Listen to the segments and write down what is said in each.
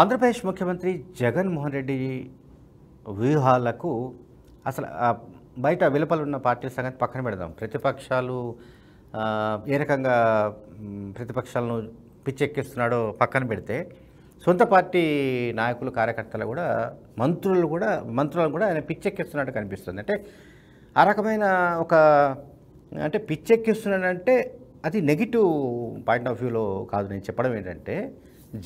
ఆంధ్రప్రదేశ్ ముఖ్యమంత్రి జగన్మోహన్ రెడ్డి వ్యూహాలకు అసలు బయట వెలుపల ఉన్న పార్టీల సంగతి పక్కన పెడదాం ప్రతిపక్షాలు ఏ రకంగా ప్రతిపక్షాలను పిచ్చెక్కిస్తున్నాడో పక్కన పెడితే సొంత పార్టీ నాయకులు కార్యకర్తలు కూడా మంత్రులు కూడా మంత్రులను కూడా ఆయన పిచ్చెక్కిస్తున్నట్టు కనిపిస్తుంది అంటే ఆ రకమైన ఒక అంటే పిచ్చెక్కిస్తున్నాడంటే అది నెగిటివ్ పాయింట్ ఆఫ్ వ్యూలో కాదు నేను చెప్పడం ఏంటంటే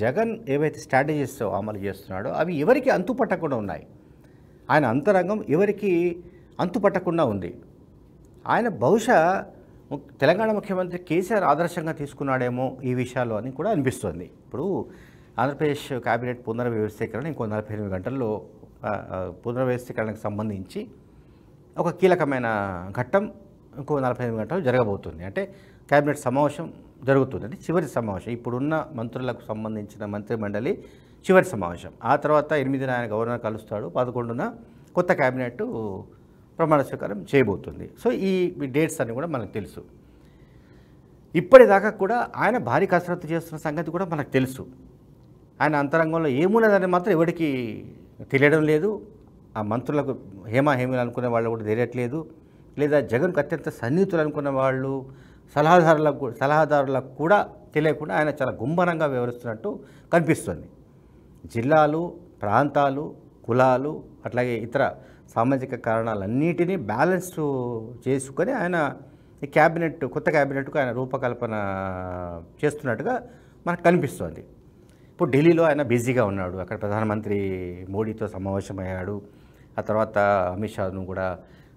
జగన్ ఏవైతే స్ట్రాటజీస్ అమలు చేస్తున్నాడో అవి ఎవరికి అంతుపట్టకుండా ఉన్నాయి ఆయన అంతరంగం ఎవరికి అంతుపట్టకుండా ఉంది ఆయన బహుశా తెలంగాణ ముఖ్యమంత్రి కేసీఆర్ ఆదర్శంగా తీసుకున్నాడేమో ఈ విషయాలు అని కూడా అనిపిస్తుంది ఇప్పుడు ఆంధ్రప్రదేశ్ కేబినెట్ పునర్వ్యవస్థీకరణ ఇంకో నలభై ఎనిమిది గంటల్లో పునర్వ్యవస్థీకరణకు సంబంధించి ఒక కీలకమైన ఘట్టం ఇంకో నలభై ఎనిమిది గంటలు జరగబోతుంది అంటే కేబినెట్ సమావేశం జరుగుతుంది అంటే చివరి సమావేశం ఇప్పుడున్న మంత్రులకు సంబంధించిన మంత్రిమండలి చివరి సమావేశం ఆ తర్వాత ఎనిమిదిన ఆయన గవర్నర్ కలుస్తాడు పదకొండున కొత్త క్యాబినెట్ ప్రమాణ స్వీకారం చేయబోతుంది సో ఈ డేట్స్ అన్నీ కూడా మనకు తెలుసు ఇప్పటిదాకా కూడా ఆయన భారీ కసరత్తు చేస్తున్న సంగతి కూడా మనకు తెలుసు ఆయన అంతరంగంలో ఏమున్నదని మాత్రం ఎవరికి తెలియడం లేదు ఆ మంత్రులకు హేమా హేమీలు అనుకునే వాళ్ళు కూడా తెలియట్లేదు లేదా జగన్కు అత్యంత సన్నిహితులు అనుకున్న వాళ్ళు సలహాదారులకు సలహాదారులకు కూడా తెలియకుండా ఆయన చాలా గుంభనంగా వివరిస్తున్నట్టు కనిపిస్తుంది జిల్లాలు ప్రాంతాలు కులాలు అట్లాగే ఇతర సామాజిక కారణాలన్నిటినీ బ్యాలెన్స్ చేసుకొని ఆయన ఈ క్యాబినెట్ కొత్త క్యాబినెట్కు ఆయన రూపకల్పన చేస్తున్నట్టుగా మనకు కనిపిస్తోంది ఇప్పుడు ఢిల్లీలో ఆయన బిజీగా ఉన్నాడు అక్కడ ప్రధానమంత్రి మోడీతో సమావేశమయ్యాడు ఆ తర్వాత అమిత్ షాను కూడా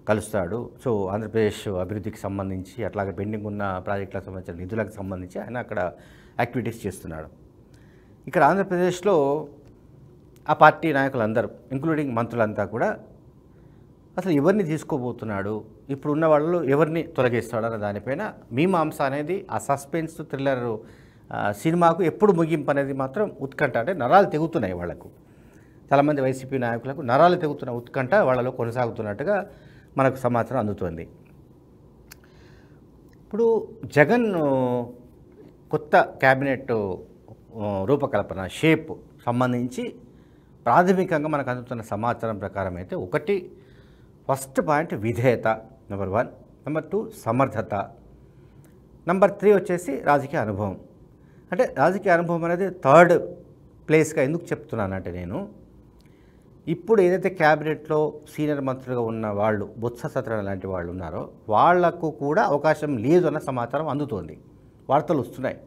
కలుస్తాడు సో ఆంధ్రప్రదేశ్ అభివృద్ధికి సంబంధించి అట్లాగే పెండింగ్ ఉన్న ప్రాజెక్టులకు సంబంధించిన నిధులకు సంబంధించి ఆయన అక్కడ యాక్టివిటీస్ చేస్తున్నాడు ఇక్కడ ఆంధ్రప్రదేశ్లో ఆ పార్టీ నాయకులందరూ ఇంక్లూడింగ్ మంత్రులంతా కూడా అసలు ఎవరిని తీసుకోబోతున్నాడు ఇప్పుడు ఉన్న వాళ్ళు ఎవరిని తొలగిస్తాడు అన్న దానిపైన మీమాంస అనేది ఆ సస్పెన్స్ థ్రిల్లర్ సినిమాకు ఎప్పుడు ముగింపు అనేది మాత్రం ఉత్కంఠ అంటే నరాలు తెగుతున్నాయి వాళ్లకు చాలామంది వైసీపీ నాయకులకు నరాలు తెగుతున్న ఉత్కంఠ వాళ్ళలో కొనసాగుతున్నట్టుగా మనకు సమాచారం అందుతోంది ఇప్పుడు జగన్ కొత్త క్యాబినెట్ రూపకల్పన షేప్ సంబంధించి ప్రాథమికంగా మనకు అందుతున్న సమాచారం ప్రకారం అయితే ఒకటి ఫస్ట్ పాయింట్ విధేయత నెంబర్ వన్ నెంబర్ టూ సమర్థత నెంబర్ త్రీ వచ్చేసి రాజకీయ అనుభవం అంటే రాజకీయ అనుభవం అనేది థర్డ్ ప్లేస్గా ఎందుకు చెప్తున్నానంటే నేను ఇప్పుడు ఏదైతే క్యాబినెట్లో సీనియర్ మంత్రులుగా ఉన్న వాళ్ళు బొత్స సత్యనారాయణ లాంటి వాళ్ళు ఉన్నారో వాళ్లకు కూడా అవకాశం లేదు అన్న సమాచారం అందుతోంది వార్తలు వస్తున్నాయి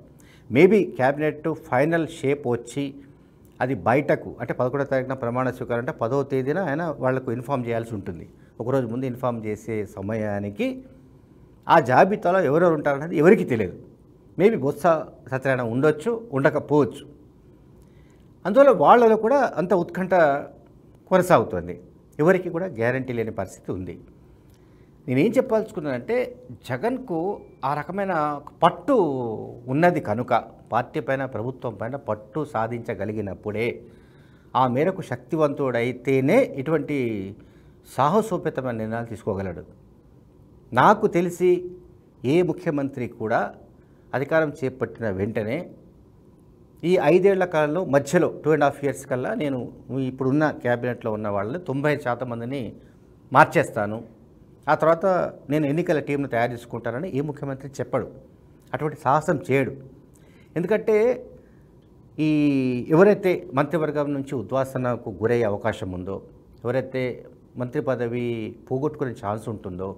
మేబీ క్యాబినెట్ ఫైనల్ షేప్ వచ్చి అది బయటకు అంటే పదకొండో తారీఖున ప్రమాణ స్వీకారం అంటే పదవ తేదీన ఆయన వాళ్లకు ఇన్ఫామ్ చేయాల్సి ఉంటుంది ఒకరోజు ముందు ఇన్ఫామ్ చేసే సమయానికి ఆ జాబితాలో ఎవరెవరు ఉంటారనేది ఎవరికి తెలియదు మేబీ బొత్స సత్యనారాయణ ఉండొచ్చు ఉండకపోవచ్చు అందువల్ల వాళ్ళలో కూడా అంత ఉత్కంఠ కొనసాగుతోంది ఎవరికి కూడా గ్యారంటీ లేని పరిస్థితి ఉంది నేనేం చెప్పాల్చుకున్నానంటే జగన్కు ఆ రకమైన పట్టు ఉన్నది కనుక పార్టీ పైన ప్రభుత్వం పైన పట్టు సాధించగలిగినప్పుడే ఆ మేరకు శక్తివంతుడైతేనే ఇటువంటి సాహసోపేతమైన నిర్ణయాలు తీసుకోగలడు నాకు తెలిసి ఏ ముఖ్యమంత్రి కూడా అధికారం చేపట్టిన వెంటనే ఈ ఐదేళ్ల కాలంలో మధ్యలో టూ అండ్ హాఫ్ ఇయర్స్ కల్లా నేను ఇప్పుడున్న క్యాబినెట్లో ఉన్న వాళ్ళని తొంభై శాతం మందిని మార్చేస్తాను ఆ తర్వాత నేను ఎన్నికల టీంను తయారు చేసుకుంటానని ఏ ముఖ్యమంత్రి చెప్పడు అటువంటి సాహసం చేయడు ఎందుకంటే ఈ ఎవరైతే మంత్రివర్గం నుంచి ఉద్వాసనకు గురయ్యే అవకాశం ఉందో ఎవరైతే మంత్రి పదవి పోగొట్టుకునే ఛాన్స్ ఉంటుందో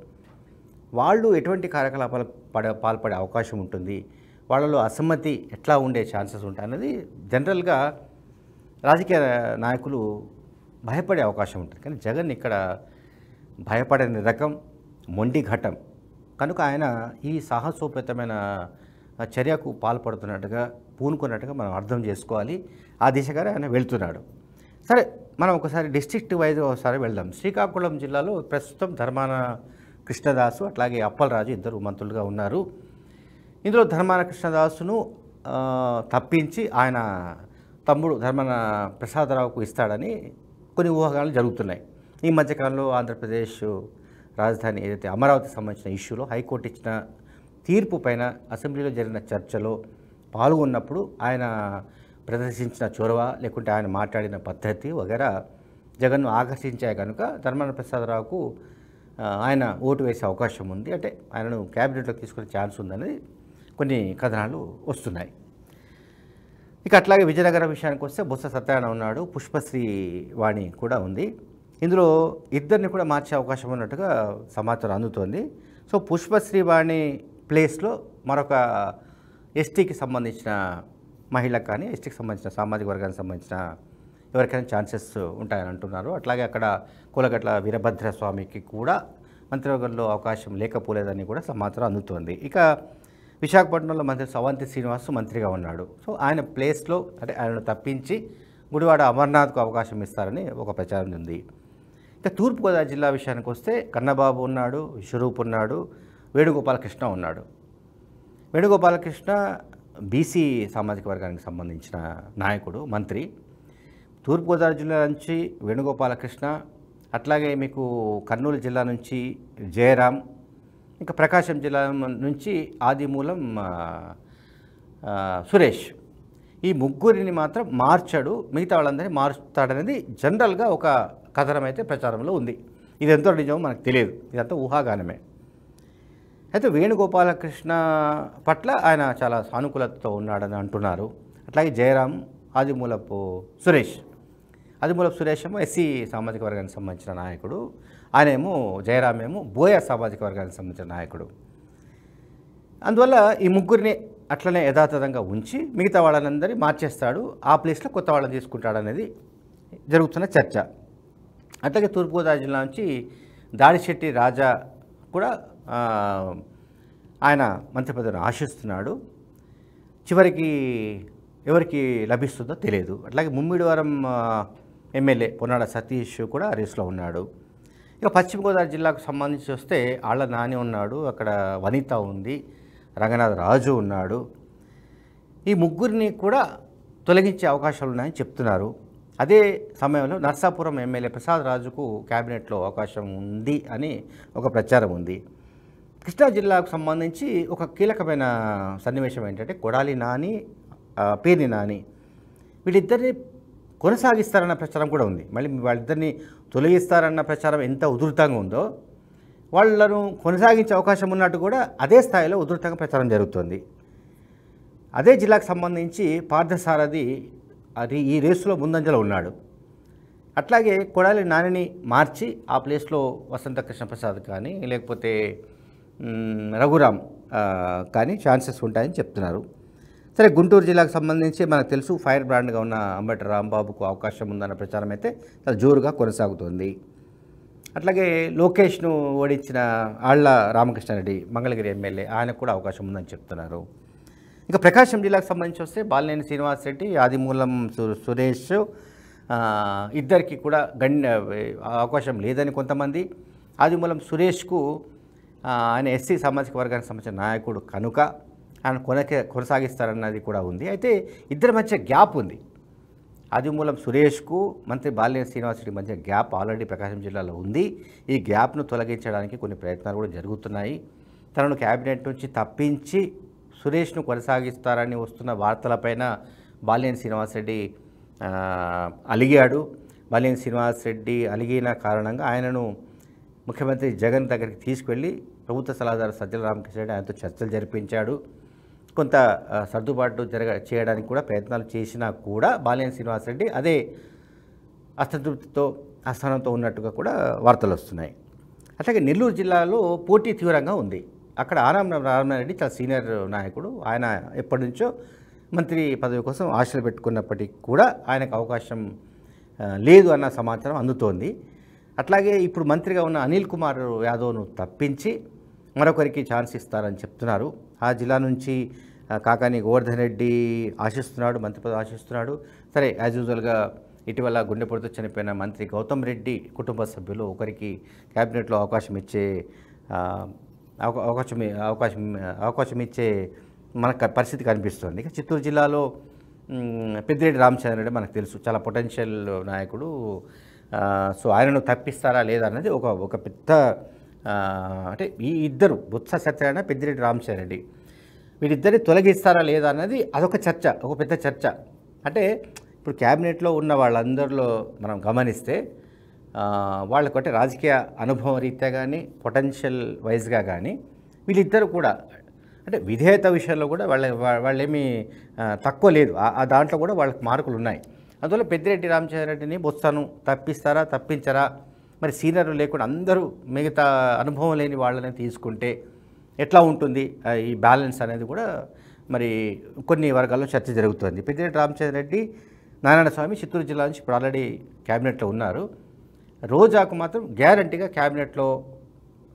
వాళ్ళు ఎటువంటి కార్యకలాపాలు పడ పాల్పడే అవకాశం ఉంటుంది వాళ్ళలో అసమ్మతి ఎట్లా ఉండే ఛాన్సెస్ ఉంటాయన్నది జనరల్గా రాజకీయ నాయకులు భయపడే అవకాశం ఉంటుంది కానీ జగన్ ఇక్కడ భయపడని రకం మొండి ఘటం కనుక ఆయన ఈ సాహసోపేతమైన చర్యకు పాల్పడుతున్నట్టుగా పూనుకున్నట్టుగా మనం అర్థం చేసుకోవాలి ఆ దిశగానే ఆయన వెళ్తున్నాడు సరే మనం ఒకసారి డిస్ట్రిక్ట్ వైజ్ ఒకసారి వెళ్దాం శ్రీకాకుళం జిల్లాలో ప్రస్తుతం ధర్మాన కృష్ణదాసు అట్లాగే అప్పలరాజు ఇద్దరు మంత్రులుగా ఉన్నారు ఇందులో ధర్మాన కృష్ణదాసును తప్పించి ఆయన తమ్ముడు ధర్మన ప్రసాదరావుకు ఇస్తాడని కొన్ని ఊహాగానాలు జరుగుతున్నాయి ఈ మధ్యకాలంలో ఆంధ్రప్రదేశ్ రాజధాని ఏదైతే అమరావతికి సంబంధించిన ఇష్యూలో హైకోర్టు ఇచ్చిన తీర్పు పైన అసెంబ్లీలో జరిగిన చర్చలో పాల్గొన్నప్పుడు ఆయన ప్రదర్శించిన చొరవ లేకుంటే ఆయన మాట్లాడిన పద్ధతి వగేర జగన్ను ఆకర్షించాయి కనుక ధర్మాన ప్రసాదరావుకు ఆయన ఓటు వేసే అవకాశం ఉంది అంటే ఆయనను క్యాబినెట్లో తీసుకునే ఛాన్స్ ఉందనేది కొన్ని కథనాలు వస్తున్నాయి ఇక అట్లాగే విజయనగరం విషయానికి వస్తే బొత్స సత్యనారాయణ ఉన్నాడు పుష్పశ్రీ వాణి కూడా ఉంది ఇందులో ఇద్దరిని కూడా మార్చే అవకాశం ఉన్నట్టుగా సమాచారం అందుతోంది సో పుష్పశ్రీ వాణి ప్లేస్లో మరొక ఎస్టీకి సంబంధించిన మహిళకు కానీ ఎస్టీకి సంబంధించిన సామాజిక వర్గానికి సంబంధించిన ఎవరికైనా ఛాన్సెస్ ఉంటాయని అంటున్నారు అట్లాగే అక్కడ కూలగట్ల స్వామికి కూడా మంత్రివర్గంలో అవకాశం లేకపోలేదని కూడా సమాచారం అందుతోంది ఇక విశాఖపట్నంలో మంత్రి సవంతి శ్రీనివాస్ మంత్రిగా ఉన్నాడు సో ఆయన ప్లేస్లో అంటే ఆయనను తప్పించి గుడివాడ అమర్నాథ్కు అవకాశం ఇస్తారని ఒక ప్రచారం ఉంది ఇంకా తూర్పుగోదావరి జిల్లా విషయానికి వస్తే కన్నబాబు ఉన్నాడు విశ్వరూప్ ఉన్నాడు వేణుగోపాలకృష్ణ ఉన్నాడు వేణుగోపాలకృష్ణ బీసీ సామాజిక వర్గానికి సంబంధించిన నాయకుడు మంత్రి తూర్పుగోదావరి జిల్లా నుంచి వేణుగోపాలకృష్ణ అట్లాగే మీకు కర్నూలు జిల్లా నుంచి జయరాం ఇంకా ప్రకాశం జిల్లా నుంచి ఆదిమూలం సురేష్ ఈ ముగ్గురిని మాత్రం మార్చాడు మిగతా వాళ్ళందరినీ మార్చుతాడనేది జనరల్గా ఒక కథనం అయితే ప్రచారంలో ఉంది ఇది ఎంతో నిజమో మనకు తెలియదు ఇదంతా ఊహాగానమే అయితే వేణుగోపాలకృష్ణ పట్ల ఆయన చాలా సానుకూలతతో ఉన్నాడని అంటున్నారు అట్లాగే జయరాం ఆదిమూలపు సురేష్ అదిమూలపు సురేశము ఎస్సీ సామాజిక వర్గానికి సంబంధించిన నాయకుడు ఆయనేమో జయరామేమో బోయ సామాజిక వర్గానికి సంబంధించిన నాయకుడు అందువల్ల ఈ ముగ్గురిని అట్లనే యథాతథంగా ఉంచి మిగతా వాళ్ళందరినీ మార్చేస్తాడు ఆ ప్లేస్లో కొత్త వాళ్ళని తీసుకుంటాడు అనేది జరుగుతున్న చర్చ అట్లాగే తూర్పుగోదావరి జిల్లా నుంచి దాడిశెట్టి రాజా కూడా ఆయన మంత్రి పదవిని ఆశిస్తున్నాడు చివరికి ఎవరికి లభిస్తుందో తెలియదు అట్లాగే ముమ్మిడివరం ఎమ్మెల్యే పొన్నాడ సతీష్ కూడా రేసులో ఉన్నాడు ఇక పశ్చిమ గోదావరి జిల్లాకు సంబంధించి వస్తే ఆళ్ళ నాని ఉన్నాడు అక్కడ వనిత ఉంది రంగనాథ్ రాజు ఉన్నాడు ఈ ముగ్గురిని కూడా తొలగించే అవకాశాలు ఉన్నాయని చెప్తున్నారు అదే సమయంలో నర్సాపురం ఎమ్మెల్యే ప్రసాద్ రాజుకు క్యాబినెట్లో అవకాశం ఉంది అని ఒక ప్రచారం ఉంది కృష్ణా జిల్లాకు సంబంధించి ఒక కీలకమైన సన్నివేశం ఏంటంటే కొడాలి నాని పేరి నాని వీళ్ళిద్దరిని కొనసాగిస్తారన్న ప్రచారం కూడా ఉంది మళ్ళీ వాళ్ళిద్దరిని తొలగిస్తారన్న ప్రచారం ఎంత ఉధృతంగా ఉందో వాళ్ళను కొనసాగించే అవకాశం ఉన్నట్టు కూడా అదే స్థాయిలో ఉధృతంగా ప్రచారం జరుగుతుంది అదే జిల్లాకు సంబంధించి పార్థసారథి అది ఈ రేసులో ముందంజలో ఉన్నాడు అట్లాగే కొడాలి నానిని మార్చి ఆ ప్లేస్లో వసంత కృష్ణప్రసాద్ కానీ లేకపోతే రఘురామ్ కానీ ఛాన్సెస్ ఉంటాయని చెప్తున్నారు సరే గుంటూరు జిల్లాకు సంబంధించి మనకు తెలుసు ఫైర్ బ్రాండ్గా ఉన్న అంబటి రాంబాబుకు అవకాశం ఉందన్న ప్రచారం అయితే చాలా జోరుగా కొనసాగుతుంది అట్లాగే లోకేష్ను ఓడించిన ఆళ్ల రామకృష్ణారెడ్డి మంగళగిరి ఎమ్మెల్యే ఆయనకు కూడా అవకాశం ఉందని చెప్తున్నారు ఇంకా ప్రకాశం జిల్లాకు సంబంధించి వస్తే బాలినేని శ్రీనివాస్ రెడ్డి ఆదిమూలం సురేష్ ఇద్దరికి కూడా గండి అవకాశం లేదని కొంతమంది ఆదిమూలం సురేష్కు ఆయన ఎస్సీ సామాజిక వర్గానికి సంబంధించిన నాయకుడు కనుక ఆయన కొనకే కొనసాగిస్తారన్నది కూడా ఉంది అయితే ఇద్దరి మధ్య గ్యాప్ ఉంది ఆదిమూలం సురేష్కు మంత్రి బాలినేని శ్రీనివాసరెడ్డి మధ్య గ్యాప్ ఆల్రెడీ ప్రకాశం జిల్లాలో ఉంది ఈ గ్యాప్ను తొలగించడానికి కొన్ని ప్రయత్నాలు కూడా జరుగుతున్నాయి తనను క్యాబినెట్ నుంచి తప్పించి సురేష్ను కొనసాగిస్తారని వస్తున్న వార్తలపైన బాలినేని శ్రీనివాసరెడ్డి అలిగాడు బాలినేని శ్రీనివాసరెడ్డి అలిగిన కారణంగా ఆయనను ముఖ్యమంత్రి జగన్ దగ్గరికి తీసుకెళ్ళి ప్రభుత్వ సలహాదారు సజ్జల రామకృష్ణ ఆయనతో చర్చలు జరిపించాడు కొంత సర్దుబాటు జరగ చేయడానికి కూడా ప్రయత్నాలు చేసినా కూడా శ్రీనివాస్ శ్రీనివాసరెడ్డి అదే అసంతృప్తితో అస్థానంతో ఉన్నట్టుగా కూడా వార్తలు వస్తున్నాయి అట్లాగే నెల్లూరు జిల్లాలో పోటీ తీవ్రంగా ఉంది అక్కడ ఆరాం రామారెడ్డి చాలా సీనియర్ నాయకుడు ఆయన ఎప్పటి నుంచో మంత్రి పదవి కోసం ఆశలు పెట్టుకున్నప్పటికీ కూడా ఆయనకు అవకాశం లేదు అన్న సమాచారం అందుతోంది అట్లాగే ఇప్పుడు మంత్రిగా ఉన్న అనిల్ కుమార్ యాదవ్ను తప్పించి మరొకరికి ఛాన్స్ ఇస్తారని చెప్తున్నారు ఆ జిల్లా నుంచి కాకాని గోవర్ధన్ రెడ్డి ఆశిస్తున్నాడు మంత్రి పదవి ఆశిస్తున్నాడు సరే యాజ్ యూజువల్గా ఇటీవల గుండెపోటుతో చనిపోయిన మంత్రి గౌతమ్ రెడ్డి కుటుంబ సభ్యులు ఒకరికి క్యాబినెట్లో అవకాశం ఇచ్చే అవకాశం అవకాశం అవకాశం ఇచ్చే మన పరిస్థితి కనిపిస్తుంది ఇక చిత్తూరు జిల్లాలో పెద్దిరెడ్డి రామచంద్ర రెడ్డి మనకు తెలుసు చాలా పొటెన్షియల్ నాయకుడు సో ఆయనను తప్పిస్తారా లేదా అనేది ఒక ఒక పెద్ద అంటే ఈ ఇద్దరు బుత్స సత్యనారాయణ పెద్దిరెడ్డి రామచంద్ర రెడ్డి వీరిద్దరిని తొలగిస్తారా లేదా అన్నది అదొక చర్చ ఒక పెద్ద చర్చ అంటే ఇప్పుడు క్యాబినెట్లో ఉన్న వాళ్ళందరిలో మనం గమనిస్తే వాళ్ళకు అంటే రాజకీయ అనుభవం రీత్యా కానీ పొటెన్షియల్ వైజ్గా కానీ వీళ్ళిద్దరు కూడా అంటే విధేయత విషయంలో కూడా వాళ్ళ వాళ్ళేమీ తక్కువ లేదు ఆ దాంట్లో కూడా వాళ్ళకి మార్కులు ఉన్నాయి అందువల్ల పెద్దిరెడ్డి రెడ్డిని బొత్సను తప్పిస్తారా తప్పించరా మరి సీనియర్లు లేకుండా అందరూ మిగతా అనుభవం లేని వాళ్ళని తీసుకుంటే ఎట్లా ఉంటుంది ఈ బ్యాలెన్స్ అనేది కూడా మరి కొన్ని వర్గాల్లో చర్చ జరుగుతుంది పెద్దిరెడ్డి రామచంద్ర రెడ్డి నారాయణ స్వామి చిత్తూరు జిల్లా నుంచి ఇప్పుడు ఆల్రెడీ క్యాబినెట్లో ఉన్నారు రోజాకు మాత్రం గ్యారంటీగా క్యాబినెట్లో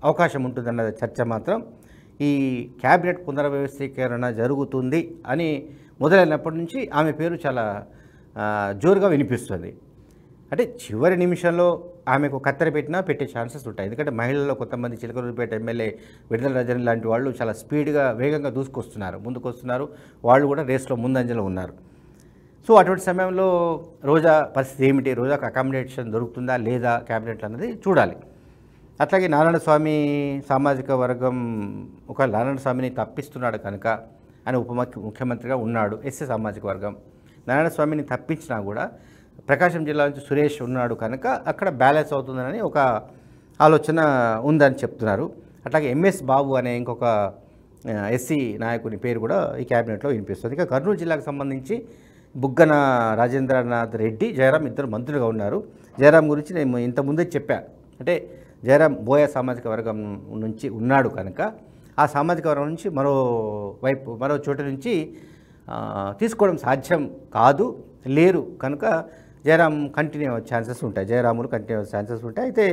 అవకాశం ఉంటుందన్న చర్చ మాత్రం ఈ క్యాబినెట్ పునర్వ్యవస్థీకరణ జరుగుతుంది అని మొదలైనప్పటి నుంచి ఆమె పేరు చాలా జోరుగా వినిపిస్తుంది అంటే చివరి నిమిషంలో ఆమెకు కత్తెర పెట్టినా పెట్టే ఛాన్సెస్ ఉంటాయి ఎందుకంటే మహిళల్లో కొంతమంది చిలకలూరుపేట ఎమ్మెల్యే విడుదల రజని లాంటి వాళ్ళు చాలా స్పీడ్గా వేగంగా దూసుకొస్తున్నారు ముందుకు వస్తున్నారు వాళ్ళు కూడా రేస్లో ముందంజలో ఉన్నారు సో అటువంటి సమయంలో రోజా పరిస్థితి ఏమిటి రోజాకు అకామిడేషన్ దొరుకుతుందా లేదా క్యాబినెట్ అన్నది చూడాలి అట్లాగే నారాయణ స్వామి సామాజిక వర్గం ఒక నారాయణ స్వామిని తప్పిస్తున్నాడు కనుక అని ఉప ముఖ్యమంత్రిగా ఉన్నాడు ఎస్సీ సామాజిక వర్గం నారాయణ స్వామిని తప్పించినా కూడా ప్రకాశం జిల్లా నుంచి సురేష్ ఉన్నాడు కనుక అక్కడ బ్యాలెన్స్ అవుతుందని ఒక ఆలోచన ఉందని చెప్తున్నారు అట్లాగే ఎంఎస్ బాబు అనే ఇంకొక ఎస్సీ నాయకుని పేరు కూడా ఈ క్యాబినెట్లో వినిపిస్తుంది ఇక కర్నూలు జిల్లాకు సంబంధించి బుగ్గన రాజేంద్రనాథ్ రెడ్డి జయరాం ఇద్దరు మంత్రులుగా ఉన్నారు జయరాం గురించి నేను ఇంతకుముందే చెప్పా అంటే జయరాం బోయ సామాజిక వర్గం నుంచి ఉన్నాడు కనుక ఆ సామాజిక వర్గం నుంచి మరో వైపు మరో చోట నుంచి తీసుకోవడం సాధ్యం కాదు లేరు కనుక జయరామ్ కంటిన్యూ ఛాన్సెస్ ఉంటాయి జయరాములు కంటిన్యూ ఛాన్సెస్ ఉంటాయి అయితే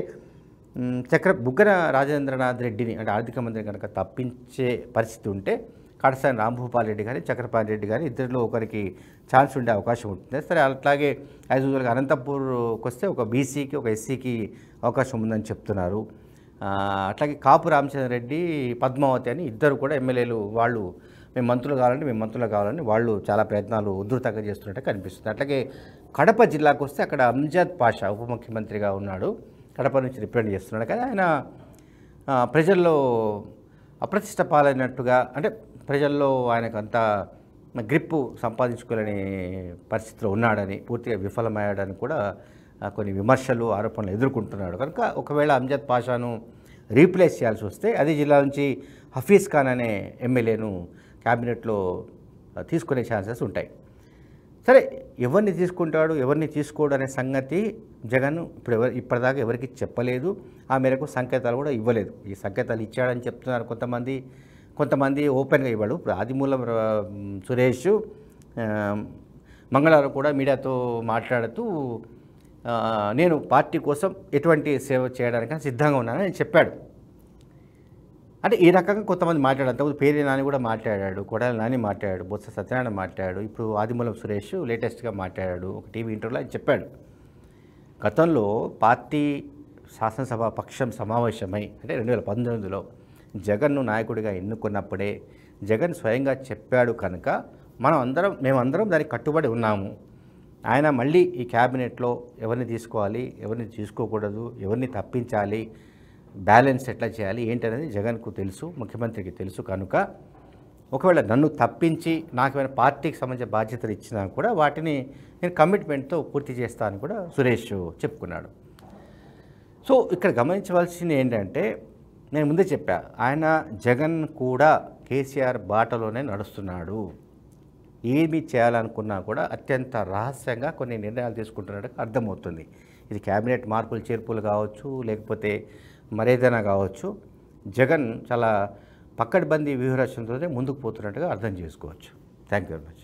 చక్ర బుగ్గన రాజేంద్రనాథ్ రెడ్డిని అంటే ఆర్థిక మంత్రిని కనుక తప్పించే పరిస్థితి ఉంటే కాటసాని రాంభూపాల్ రెడ్డి కానీ చక్రపాణి రెడ్డి కానీ ఇద్దరిలో ఒకరికి ఛాన్స్ ఉండే అవకాశం ఉంటుంది సరే అట్లాగే యాజ్ యూజువల్గా అనంతపూర్కి వస్తే ఒక బీసీకి ఒక ఎస్సీకి అవకాశం ఉందని చెప్తున్నారు అట్లాగే కాపు రామచంద్ర రెడ్డి పద్మావతి అని ఇద్దరు కూడా ఎమ్మెల్యేలు వాళ్ళు మేము మంత్రులు కావాలంటే మేము మంత్రులు కావాలని వాళ్ళు చాలా ప్రయత్నాలు ఉధృతంగా చేస్తున్నట్టు కనిపిస్తుంది అట్లాగే కడప జిల్లాకు వస్తే అక్కడ అంజాద్ పాషా ఉప ముఖ్యమంత్రిగా ఉన్నాడు కడప నుంచి రిప్రజెంట్ చేస్తున్నాడు కదా ఆయన ప్రజల్లో అప్రతిష్ట పాలైనట్టుగా అంటే ప్రజల్లో ఆయనకు అంత గ్రిప్పు సంపాదించుకోలేని పరిస్థితిలో ఉన్నాడని పూర్తిగా విఫలమయ్యాడని కూడా కొన్ని విమర్శలు ఆరోపణలు ఎదుర్కొంటున్నాడు కనుక ఒకవేళ అంజద్ పాషాను రీప్లేస్ చేయాల్సి వస్తే అదే జిల్లా నుంచి హఫీజ్ ఖాన్ అనే ఎమ్మెల్యేను క్యాబినెట్లో తీసుకునే ఛాన్సెస్ ఉంటాయి సరే ఎవరిని తీసుకుంటాడు ఎవరిని తీసుకోడు అనే సంగతి జగన్ ఇప్పుడు ఎవరు ఇప్పటిదాకా ఎవరికి చెప్పలేదు ఆ మేరకు సంకేతాలు కూడా ఇవ్వలేదు ఈ సంకేతాలు ఇచ్చాడని చెప్తున్నారు కొంతమంది కొంతమంది ఓపెన్గా ఇవ్వడు ఇప్పుడు ఆదిమూలం సురేష్ మంగళవారం కూడా మీడియాతో మాట్లాడుతూ నేను పార్టీ కోసం ఎటువంటి సేవ చేయడానికైనా సిద్ధంగా ఉన్నానని చెప్పాడు అంటే ఈ రకంగా కొంతమంది మాట్లాడారు అంతకుముందు పేరే నాని కూడా మాట్లాడాడు కొడాలి నాని మాట్లాడాడు బొత్స సత్యనారాయణ మాట్లాడాడు ఇప్పుడు ఆదిమూలం సురేష్ లేటెస్ట్గా మాట్లాడాడు ఒక టీవీ ఇంటర్వ్యూలో చెప్పాడు గతంలో పార్టీ శాసనసభ పక్షం సమావేశమై అంటే రెండు వేల పంతొమ్మిదిలో జగన్ను నాయకుడిగా ఎన్నుకున్నప్పుడే జగన్ స్వయంగా చెప్పాడు కనుక మనం అందరం మేమందరం దానికి కట్టుబడి ఉన్నాము ఆయన మళ్ళీ ఈ క్యాబినెట్లో ఎవరిని తీసుకోవాలి ఎవరిని తీసుకోకూడదు ఎవరిని తప్పించాలి బ్యాలెన్స్ ఎట్లా చేయాలి ఏంటనేది జగన్కు తెలుసు ముఖ్యమంత్రికి తెలుసు కనుక ఒకవేళ నన్ను తప్పించి నాకు ఏమైనా పార్టీకి సంబంధించిన బాధ్యతలు ఇచ్చినా కూడా వాటిని నేను కమిట్మెంట్తో పూర్తి చేస్తానని కూడా సురేష్ చెప్పుకున్నాడు సో ఇక్కడ గమనించవలసింది ఏంటంటే నేను ముందే చెప్పా ఆయన జగన్ కూడా కేసీఆర్ బాటలోనే నడుస్తున్నాడు ఏమి చేయాలనుకున్నా కూడా అత్యంత రహస్యంగా కొన్ని నిర్ణయాలు తీసుకుంటున్నట్టు అర్థమవుతుంది ఇది క్యాబినెట్ మార్పులు చేర్పులు కావచ్చు లేకపోతే మరేదైనా కావచ్చు జగన్ చాలా బందీ వ్యూహరచనతోనే ముందుకు పోతున్నట్టుగా అర్థం చేసుకోవచ్చు థ్యాంక్ యూ వెరీ మచ్